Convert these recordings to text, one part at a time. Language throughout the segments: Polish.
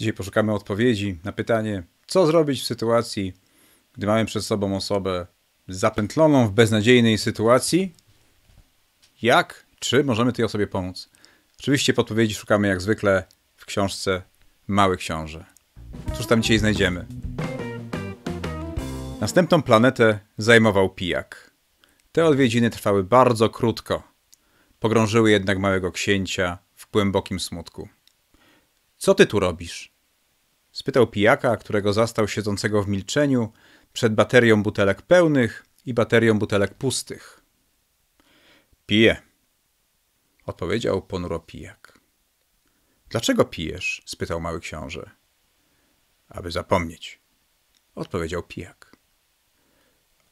Dzisiaj poszukamy odpowiedzi na pytanie, co zrobić w sytuacji, gdy mamy przed sobą osobę zapętloną w beznadziejnej sytuacji. Jak, czy możemy tej osobie pomóc? Oczywiście podpowiedzi szukamy jak zwykle w książce Mały Książę. Cóż tam dzisiaj znajdziemy? Następną planetę zajmował pijak. Te odwiedziny trwały bardzo krótko. Pogrążyły jednak małego księcia w głębokim smutku. Co ty tu robisz? spytał pijaka, którego zastał siedzącego w milczeniu przed baterią butelek pełnych i baterią butelek pustych. Piję, odpowiedział ponuro pijak. Dlaczego pijesz? spytał mały książę. Aby zapomnieć, odpowiedział pijak.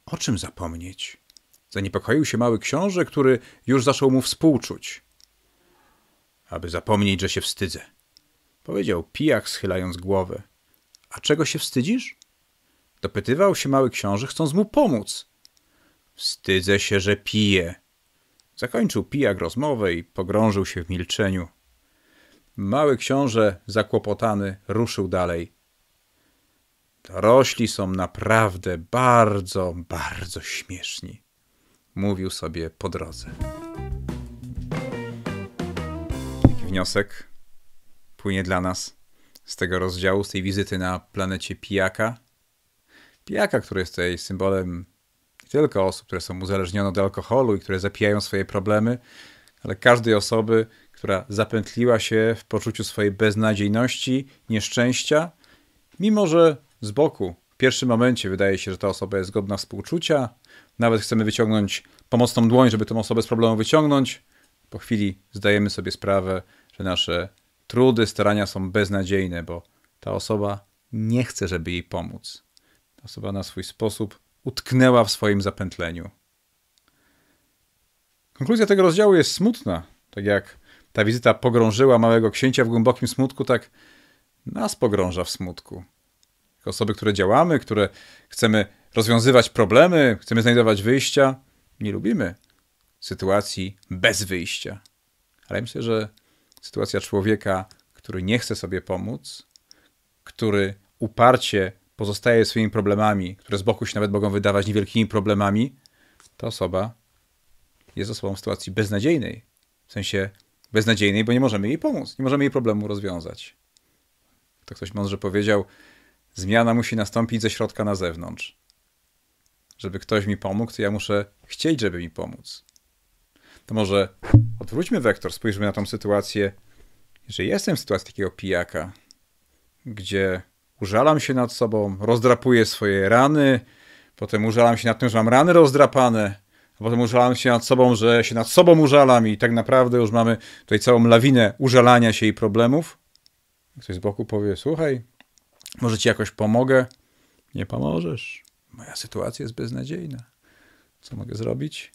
O czym zapomnieć? Zaniepokoił się mały książę, który już zaczął mu współczuć. Aby zapomnieć, że się wstydzę powiedział pijak schylając głowę. A czego się wstydzisz? Dopytywał się mały książę, chcąc mu pomóc. Wstydzę się, że piję. Zakończył pijak rozmowę i pogrążył się w milczeniu. Mały książę, zakłopotany, ruszył dalej. Dorośli są naprawdę bardzo, bardzo śmieszni, mówił sobie po drodze. Wniosek płynie dla nas z tego rozdziału, z tej wizyty na planecie Pijaka. Pijaka, który jest tutaj symbolem nie tylko osób, które są uzależnione od alkoholu i które zapijają swoje problemy, ale każdej osoby, która zapętliła się w poczuciu swojej beznadziejności, nieszczęścia, mimo że z boku w pierwszym momencie wydaje się, że ta osoba jest godna współczucia, nawet chcemy wyciągnąć pomocną dłoń, żeby tę osobę z problemu wyciągnąć. Po chwili zdajemy sobie sprawę, że nasze trudy, starania są beznadziejne, bo ta osoba nie chce, żeby jej pomóc. Ta osoba na swój sposób utknęła w swoim zapętleniu. Konkluzja tego rozdziału jest smutna. Tak jak ta wizyta pogrążyła małego księcia w głębokim smutku, tak nas pogrąża w smutku. Osoby, które działamy, które chcemy rozwiązywać problemy, chcemy znajdować wyjścia, nie lubimy sytuacji bez wyjścia. Ale myślę, że Sytuacja człowieka, który nie chce sobie pomóc, który uparcie pozostaje swoimi problemami, które z boku się nawet mogą wydawać niewielkimi problemami, ta osoba jest osobą w sytuacji beznadziejnej. W sensie beznadziejnej, bo nie możemy jej pomóc, nie możemy jej problemu rozwiązać. To ktoś mądrze powiedział, zmiana musi nastąpić ze środka na zewnątrz. Żeby ktoś mi pomógł, to ja muszę chcieć, żeby mi pomóc. To może odwróćmy wektor, spójrzmy na tą sytuację, że jestem w sytuacji takiego pijaka, gdzie użalam się nad sobą, rozdrapuję swoje rany, potem użalam się nad tym, że mam rany rozdrapane, a potem użalam się nad sobą, że się nad sobą użalam i tak naprawdę już mamy tutaj całą lawinę użalania się i problemów. Ktoś z boku powie, słuchaj, może ci jakoś pomogę? Nie pomożesz. Moja sytuacja jest beznadziejna. Co mogę zrobić?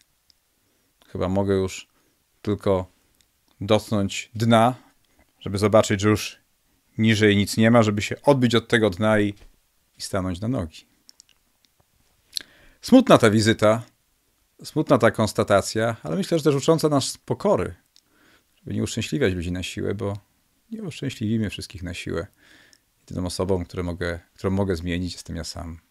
Chyba mogę już tylko dotknąć dna, żeby zobaczyć, że już niżej nic nie ma, żeby się odbić od tego dna i, i stanąć na nogi. Smutna ta wizyta, smutna ta konstatacja, ale myślę, że też ucząca nas pokory, żeby nie uszczęśliwiać ludzi na siłę, bo nie uszczęśliwimy wszystkich na siłę. Jedyną osobą, które mogę, którą mogę zmienić, jestem ja sam.